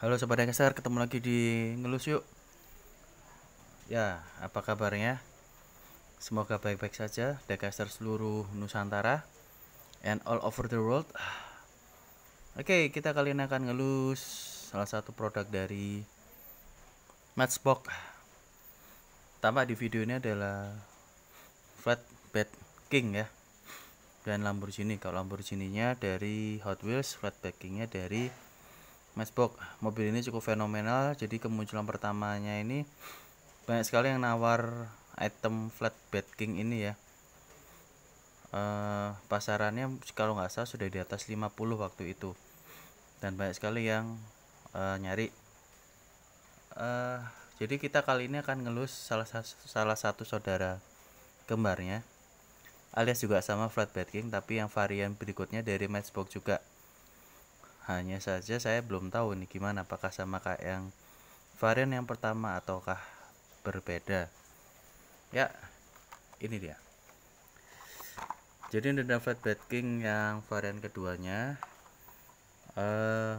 Halo Sobat Caster, ketemu lagi di Ngelus yuk Ya, apa kabarnya? Semoga baik-baik saja caster seluruh Nusantara And all over the world Oke, okay, kita kali ini akan ngelus Salah satu produk dari Matchbox Tampak di video ini adalah Flatbed King ya Dan Lamborghini Kalau Lamborghini-nya dari Hot Wheels Flatbed King-nya dari Matchbox mobil ini cukup fenomenal jadi kemunculan pertamanya ini banyak sekali yang nawar item flatbed king ini ya eh, pasarannya kalau nggak salah sudah di atas 50 waktu itu dan banyak sekali yang eh, nyari eh, jadi kita kali ini akan ngelus salah, salah satu saudara kembarnya alias juga sama flatbed king tapi yang varian berikutnya dari matchbox juga hanya saja saya belum tahu nih gimana apakah sama kayak yang varian yang pertama ataukah berbeda. Ya, ini dia. Jadi ini flatbed Bad King yang varian keduanya eh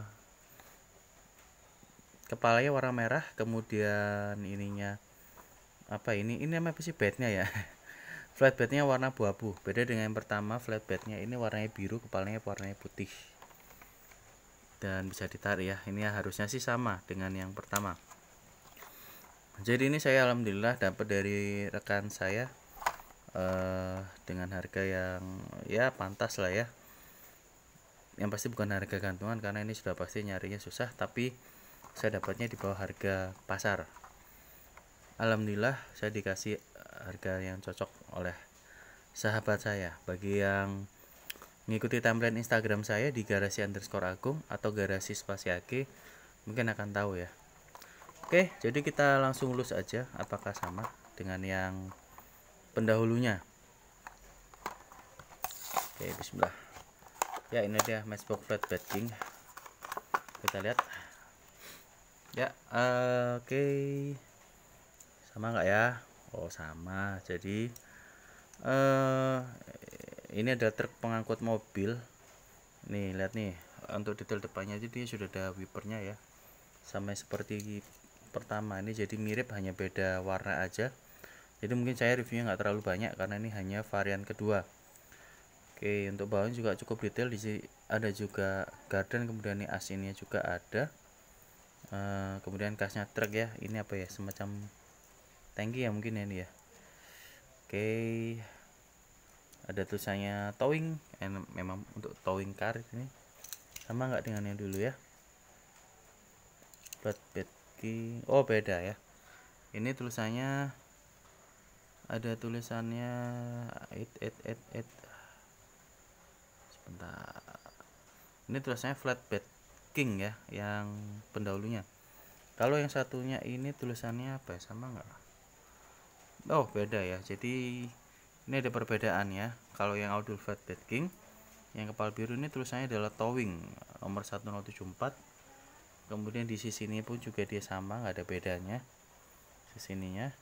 kepalanya warna merah, kemudian ininya apa ini? Ini apa sih bednya ya? flatbednya warna buah abu beda dengan yang pertama flatbednya ini warnanya biru kepalanya warnanya putih dan bisa ditarik ya ini harusnya sih sama dengan yang pertama jadi ini saya alhamdulillah dapat dari rekan saya eh, dengan harga yang ya pantas lah ya yang pasti bukan harga gantungan karena ini sudah pasti nyarinya susah tapi saya dapatnya di bawah harga pasar alhamdulillah saya dikasih harga yang cocok oleh sahabat saya bagi yang Mengikuti timeline Instagram saya di garasi underscore agung atau garasi spasiake mungkin akan tahu ya. Oke, jadi kita langsung lulus aja apakah sama dengan yang pendahulunya. Oke, bismillah. Ya, ini dia matchbox flat king Kita lihat. Ya, uh, oke. Okay. Sama nggak ya? Oh, sama. Jadi eh, ini ada truk pengangkut mobil nih lihat nih untuk detail depannya jadi dia sudah ada wipernya ya sama seperti pertama ini jadi mirip hanya beda warna aja jadi mungkin saya reviewnya nggak terlalu banyak karena ini hanya varian kedua oke untuk bawahnya juga cukup detail di sini ada juga garden kemudian ini asinnya juga ada e, kemudian kasnya truk ya ini apa ya semacam tangki ya mungkin ya ini ya oke ada tulisannya towing and memang untuk towing car ini sama nggak dengan yang dulu ya flatbed king, oh beda ya ini tulisannya ada tulisannya it it it it sebentar ini tulisannya flatbed king ya yang pendahulunya kalau yang satunya ini tulisannya apa ya? sama nggak oh beda ya jadi ini ada perbedaan ya kalau yang Audul Fat Bed King yang kepala biru ini tulisannya adalah towing nomor 1074 kemudian di sisi ini pun juga dia sama nggak ada bedanya sininya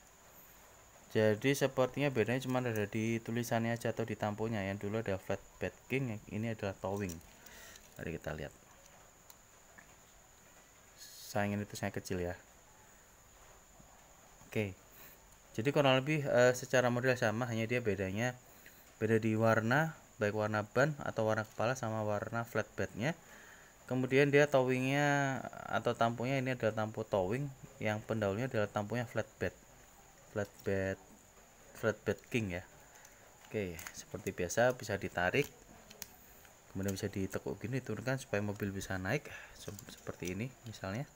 jadi sepertinya bedanya cuma ada di tulisannya aja atau di tamponya yang dulu ada flat bed king yang ini adalah towing mari kita lihat saingan itu saya kecil ya oke okay jadi kurang lebih e, secara model sama hanya dia bedanya beda di warna baik warna ban atau warna kepala sama warna flatbednya kemudian dia towingnya atau tampunya ini adalah tampu towing yang pendahulunya adalah tampunya flatbed flatbed flatbed king ya oke seperti biasa bisa ditarik kemudian bisa ditekuk gini turunkan supaya mobil bisa naik seperti ini misalnya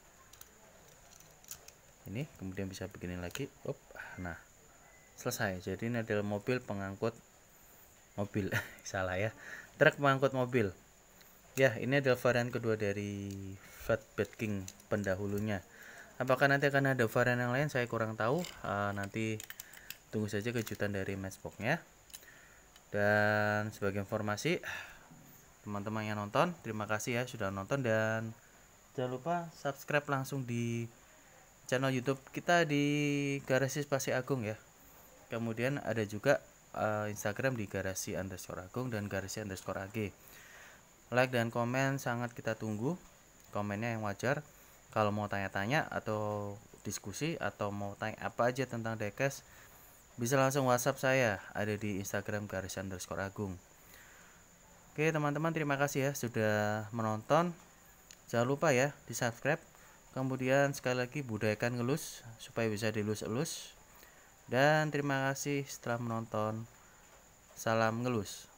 ini kemudian bisa begini lagi op nah selesai jadi ini adalah mobil pengangkut mobil salah ya truk pengangkut mobil ya ini adalah varian kedua dari flatbed king pendahulunya apakah nanti akan ada varian yang lain saya kurang tahu uh, nanti tunggu saja kejutan dari matchbox ya dan sebagai informasi teman-teman yang nonton terima kasih ya sudah nonton dan jangan lupa subscribe langsung di channel YouTube kita di Garasi Spasi Agung ya. Kemudian ada juga uh, Instagram di Garasi underscore Agung dan Garasi underscore AG. Like dan komen sangat kita tunggu. Komennya yang wajar. Kalau mau tanya-tanya atau diskusi atau mau tanya apa aja tentang dekes, bisa langsung WhatsApp saya ada di Instagram Garasi underscore Agung. Oke teman-teman terima kasih ya sudah menonton. Jangan lupa ya di subscribe kemudian sekali lagi budayakan ngelus supaya bisa dilus-elus dan terima kasih setelah menonton salam ngelus